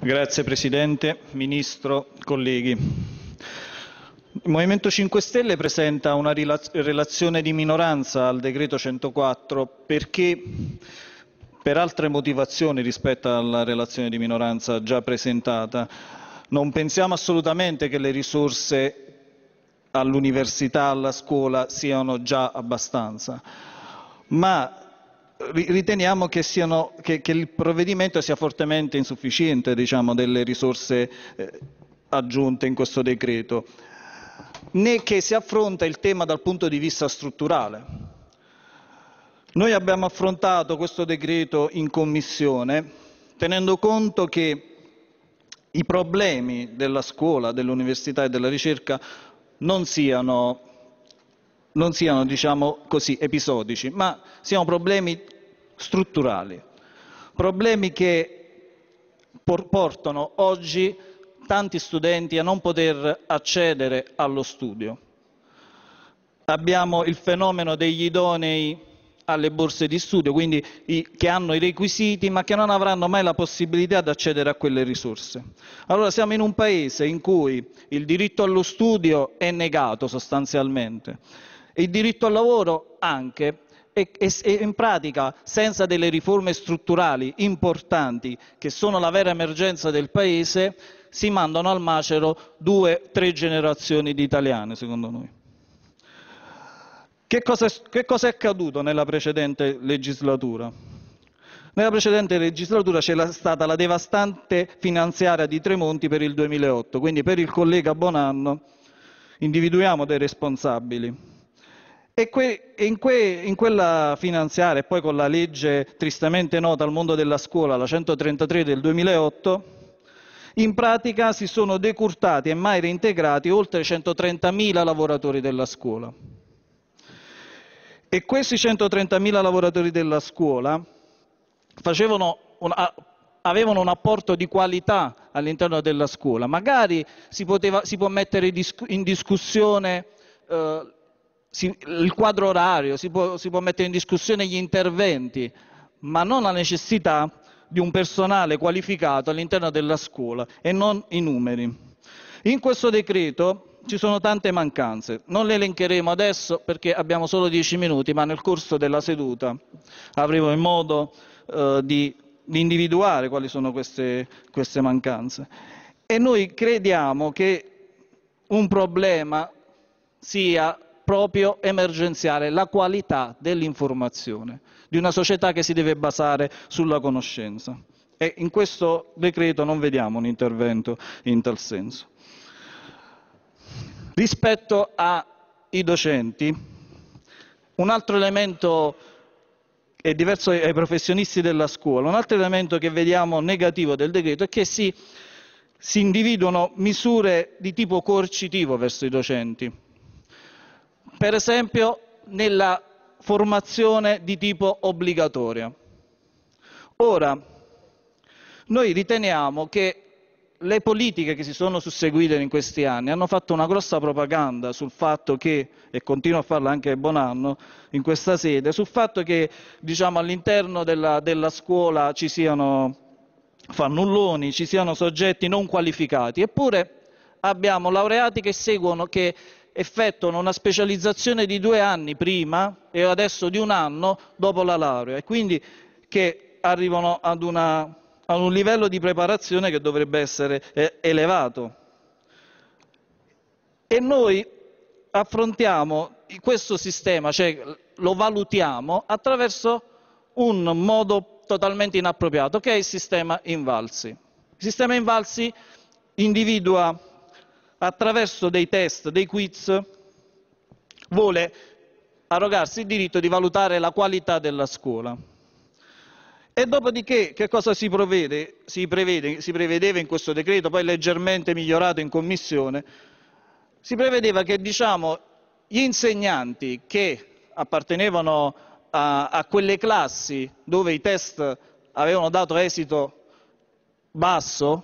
Grazie Presidente, Ministro, colleghi. Il Movimento 5 Stelle presenta una relazione di minoranza al decreto 104 perché per altre motivazioni rispetto alla relazione di minoranza già presentata non pensiamo assolutamente che le risorse all'università, alla scuola siano già abbastanza, ma riteniamo che, siano, che, che, il provvedimento sia fortemente insufficiente diciamo, delle risorse eh, aggiunte in questo decreto, né che si affronta il tema dal punto di vista strutturale. Noi abbiamo affrontato questo decreto in commissione tenendo conto che i problemi della scuola, dell'università e della ricerca non siano non siano, diciamo così, episodici, ma siano problemi strutturali, problemi che portano oggi tanti studenti a non poter accedere allo studio. Abbiamo il fenomeno degli idonei alle borse di studio, quindi i, che hanno i requisiti ma che non avranno mai la possibilità di accedere a quelle risorse. Allora siamo in un paese in cui il diritto allo studio è negato sostanzialmente, il diritto al lavoro anche. E, e, e in pratica, senza delle riforme strutturali importanti, che sono la vera emergenza del Paese, si mandano al macero due, tre generazioni di italiani, secondo noi. Che cosa, che cosa, è accaduto nella precedente legislatura? Nella precedente legislatura c'è stata la devastante finanziaria di Tremonti per il 2008, quindi per il collega Bonanno individuiamo dei responsabili. E que, in, que, in, quella finanziaria, e poi con la legge tristemente nota al mondo della scuola, la 133 del 2008, in pratica si sono decurtati e mai reintegrati oltre 130.000 lavoratori della scuola. E questi 130.000 lavoratori della scuola un, a, avevano un apporto di qualità all'interno della scuola. Magari si, poteva, si può mettere in discussione... Eh, si, il quadro orario, si può, si può mettere in discussione gli interventi, ma non la necessità di un personale qualificato all'interno della scuola e non i numeri. In questo decreto ci sono tante mancanze, non le elencheremo adesso perché abbiamo solo dieci minuti, ma nel corso della seduta avremo il modo eh, di, di, individuare quali sono queste, queste mancanze. E noi crediamo che un problema sia proprio emergenziale la qualità dell'informazione, di una società che si deve basare sulla conoscenza. E in questo decreto non vediamo un intervento in tal senso. Rispetto ai docenti, un altro elemento è diverso ai professionisti della scuola, un altro elemento che vediamo negativo del decreto è che si, si individuano misure di tipo coercitivo verso i docenti per esempio nella formazione di tipo obbligatorio. Ora, noi riteniamo che le politiche che si sono susseguite in questi anni hanno fatto una grossa propaganda sul fatto che, e continuo a farla anche Bonanno in questa sede, sul fatto che diciamo, all'interno della, della scuola ci siano fannulloni, ci siano soggetti non qualificati, eppure abbiamo laureati che seguono, che effettuano una specializzazione di due anni prima e adesso di un anno dopo la laurea e quindi che arrivano ad, una, ad un livello di preparazione che dovrebbe essere eh, elevato. E noi affrontiamo questo sistema, cioè lo valutiamo attraverso un modo totalmente inappropriato, che è il sistema Invalsi. Il sistema Invalsi individua attraverso dei test, dei quiz, vuole arrogarsi il diritto di valutare la qualità della scuola. E dopodiché che cosa si, provvede, si, prevede, si prevedeva in questo decreto, poi leggermente migliorato in commissione? Si prevedeva che diciamo, gli insegnanti che appartenevano a, a quelle classi dove i test avevano dato esito basso,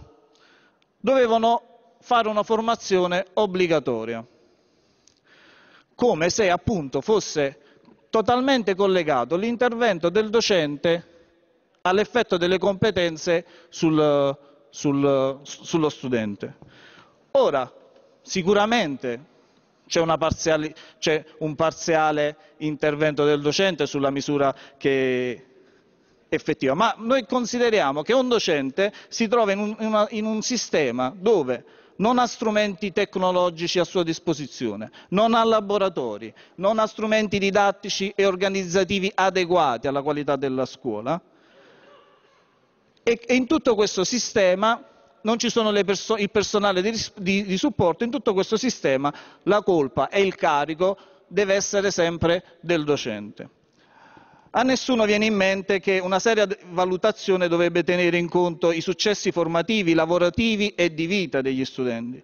dovevano fare una formazione obbligatoria, come se appunto fosse totalmente collegato l'intervento del docente all'effetto delle competenze sul, sul, sullo studente. Ora, sicuramente c'è, parziale, un parziale intervento del docente sulla misura che effettiva, ma noi consideriamo che un docente si trova in un, in una, in un sistema dove non ha strumenti tecnologici a sua disposizione, non ha laboratori, non ha strumenti didattici e organizzativi adeguati alla qualità della scuola. E, e in tutto questo sistema non ci sono perso- il personale di, di, di supporto, in tutto questo sistema la colpa e il carico deve essere sempre del docente. A nessuno viene in mente che una seria valutazione dovrebbe tenere in conto i successi formativi, lavorativi e di vita degli studenti.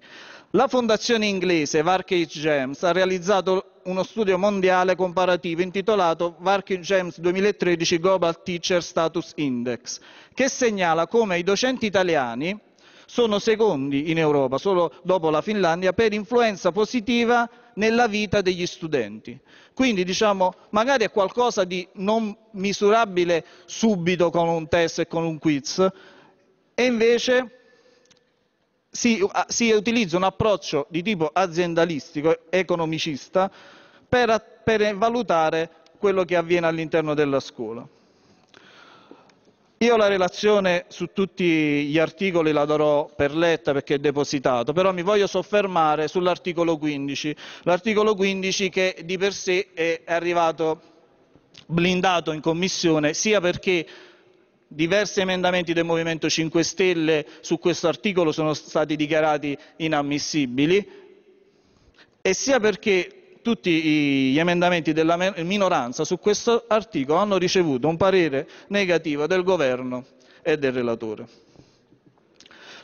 La fondazione inglese Varkage James ha realizzato uno studio mondiale comparativo intitolato Varkage James 2013 Global Teacher Status Index, che segnala come i docenti italiani sono secondi in Europa, solo dopo la Finlandia, per influenza positiva nella vita degli studenti. Quindi diciamo, magari è qualcosa di non misurabile subito con un test e con un quiz, e invece si, ah, si utilizza un approccio di tipo aziendalistico, economicista, per, per valutare quello che avviene all'interno della scuola. Io la relazione su tutti gli articoli la darò per letta perché è depositato, però mi voglio soffermare sull'articolo 15, l'articolo 15 che di per sé è arrivato blindato in commissione sia perché diversi emendamenti del Movimento 5 Stelle su questo articolo sono stati dichiarati inammissibili e sia perché tutti gli emendamenti della minoranza su questo articolo hanno ricevuto un parere negativo del Governo e del relatore.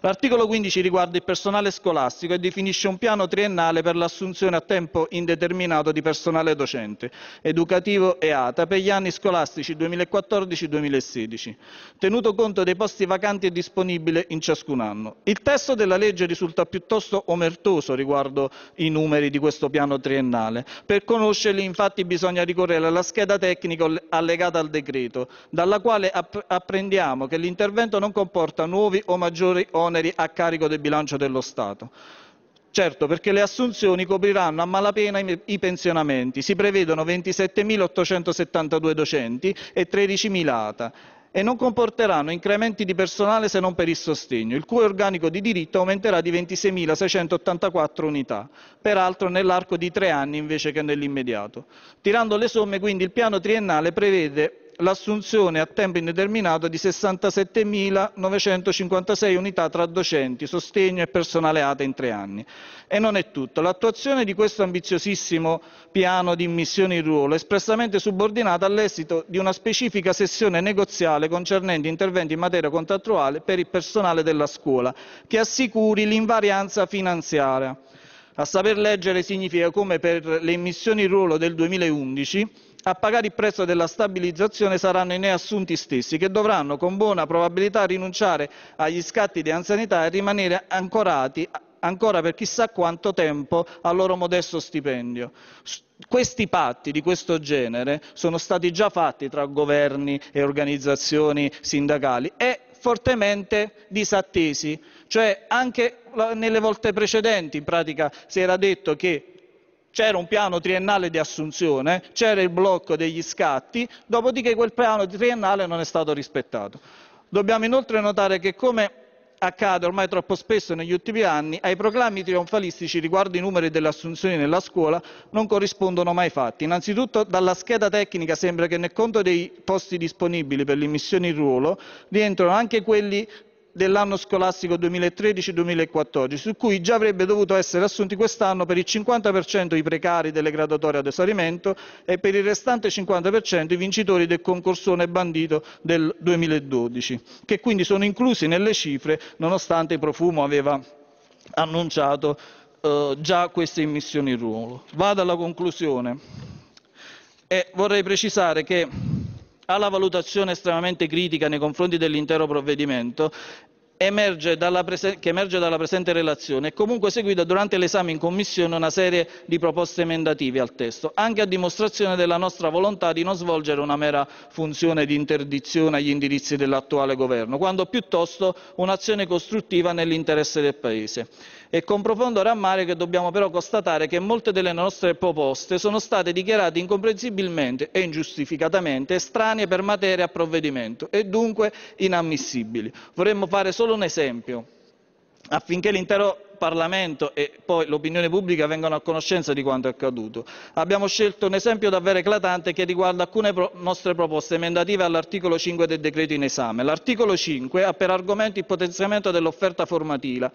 L'articolo 15 riguarda il personale scolastico e definisce un piano triennale per l'assunzione a tempo indeterminato di personale docente, educativo e ATA per gli anni scolastici 2014-2016, tenuto conto dei posti vacanti e disponibili in ciascun anno. Il testo della legge risulta piuttosto omertoso riguardo i numeri di questo piano triennale. Per conoscerli infatti bisogna ricorrere alla scheda tecnica allegata al decreto, dalla quale app apprendiamo che l'intervento non comporta nuovi o maggiori oneri oneri a carico del bilancio dello Stato. Certo, perché le assunzioni copriranno a malapena i pensionamenti. Si prevedono 27.872 docenti e 13.000 ATA e non comporteranno incrementi di personale se non per il sostegno, il cui organico di diritto aumenterà di 26.684 unità, peraltro nell'arco di tre anni invece che nell'immediato. Tirando le somme, quindi, il piano triennale prevede l'assunzione a tempo indeterminato di 67.956 unità tra docenti, sostegno e personale ATA in tre anni. E non è tutto. L'attuazione di questo ambiziosissimo piano di immissione in ruolo è espressamente subordinata all'esito di una specifica sessione negoziale concernente interventi in materia contrattuale per il personale della scuola, che assicuri l'invarianza finanziaria. A saper leggere significa come per le immissioni in ruolo del 2011 a pagare il prezzo della stabilizzazione saranno i neassunti stessi, che dovranno con buona probabilità rinunciare agli scatti di anzianità e rimanere ancorati ancora per chissà quanto tempo al loro modesto stipendio. Questi patti di questo genere sono stati già fatti tra governi e organizzazioni sindacali e fortemente disattesi, cioè anche nelle volte precedenti in pratica si era detto che c'era un piano triennale di assunzione, c'era il blocco degli scatti, dopodiché quel piano triennale non è stato rispettato. Dobbiamo inoltre notare che come accade ormai troppo spesso negli ultimi anni, ai proclami trionfalistici riguardo i numeri delle assunzioni nella scuola non corrispondono mai fatti. Innanzitutto dalla scheda tecnica sembra che nel conto dei posti disponibili per l'immissione in ruolo rientrano anche quelli dell'anno scolastico 2013-2014, su cui già avrebbe dovuto essere assunti quest'anno per il 50% i precari delle graduatorie ad esaurimento e per il restante 50% i vincitori del concorsone bandito del 2012, che quindi sono inclusi nelle cifre nonostante profumo aveva annunciato eh, già queste immissioni in ruolo. Vado alla conclusione e vorrei precisare che alla valutazione estremamente critica nei confronti dell'intero provvedimento emerge che emerge dalla presente relazione è comunque seguita durante l'esame in Commissione una serie di proposte emendative al testo, anche a dimostrazione della nostra volontà di non svolgere una mera funzione di interdizione agli indirizzi dell'attuale Governo, quando piuttosto un'azione costruttiva nell'interesse del Paese. È con profondo rammarico che dobbiamo però constatare che molte delle nostre proposte sono state dichiarate incomprensibilmente e ingiustificatamente estranee per materia a provvedimento e dunque inammissibili. Vorremmo fare solo un esempio affinché l'intero Parlamento e poi l'opinione pubblica vengano a conoscenza di quanto è accaduto. Abbiamo scelto un esempio davvero eclatante che riguarda alcune pro nostre proposte emendative all'articolo 5 del decreto in esame. L'articolo 5 ha per argomento il potenziamento dell'offerta formativa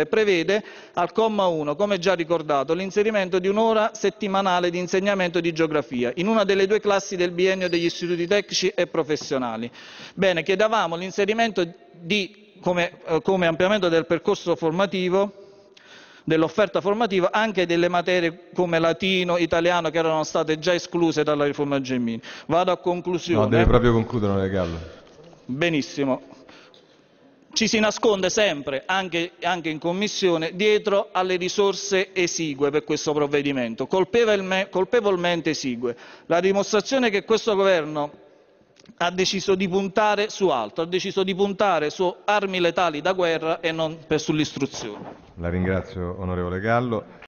e prevede al comma 1, come già ricordato, l'inserimento di un'ora settimanale di insegnamento di geografia in una delle due classi del biennio degli istituti tecnici e professionali. Bene, chiedevamo l'inserimento di come, eh, come ampliamento del percorso formativo dell'offerta formativa anche delle materie come latino, italiano che erano state già escluse dalla riforma Gemmini. Vado a conclusione. No, deve proprio concludere, onorevole Gallo. Benissimo. Ci si nasconde sempre, anche, anche, in Commissione, dietro alle risorse esigue per questo provvedimento, colpevolmente esigue. La dimostrazione che questo Governo ha deciso di puntare su altro, ha deciso di puntare su armi letali da guerra e non sull'istruzione. La ringrazio onorevole Gallo.